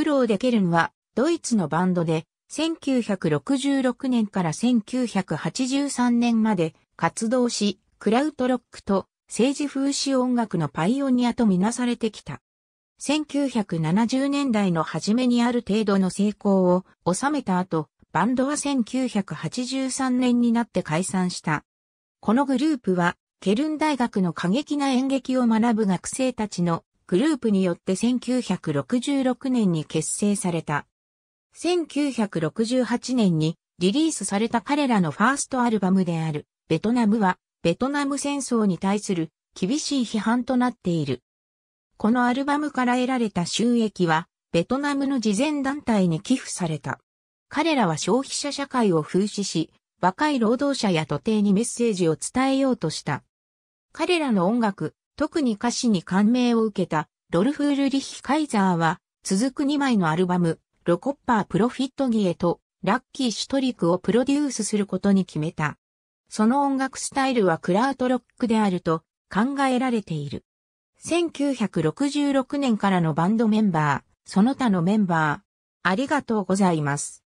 フローデケルンは、ドイツのバンドで、1966年から1983年まで活動し、クラウトロックと政治風刺音楽のパイオニアとみなされてきた。1970年代の初めにある程度の成功を収めた後、バンドは1983年になって解散した。このグループは、ケルン大学の過激な演劇を学ぶ学生たちのグループによって1966年に結成された。1968年にリリースされた彼らのファーストアルバムである、ベトナムは、ベトナム戦争に対する厳しい批判となっている。このアルバムから得られた収益は、ベトナムの慈善団体に寄付された。彼らは消費者社会を風刺し、若い労働者や徒弟にメッセージを伝えようとした。彼らの音楽、特に歌詞に感銘を受けたロルフ・ールリヒ・カイザーは、続く2枚のアルバム、ロコッパー・プロフィット・ギエと、ラッキー・シュトリクをプロデュースすることに決めた。その音楽スタイルはクラウトロックであると考えられている。1966年からのバンドメンバー、その他のメンバー、ありがとうございます。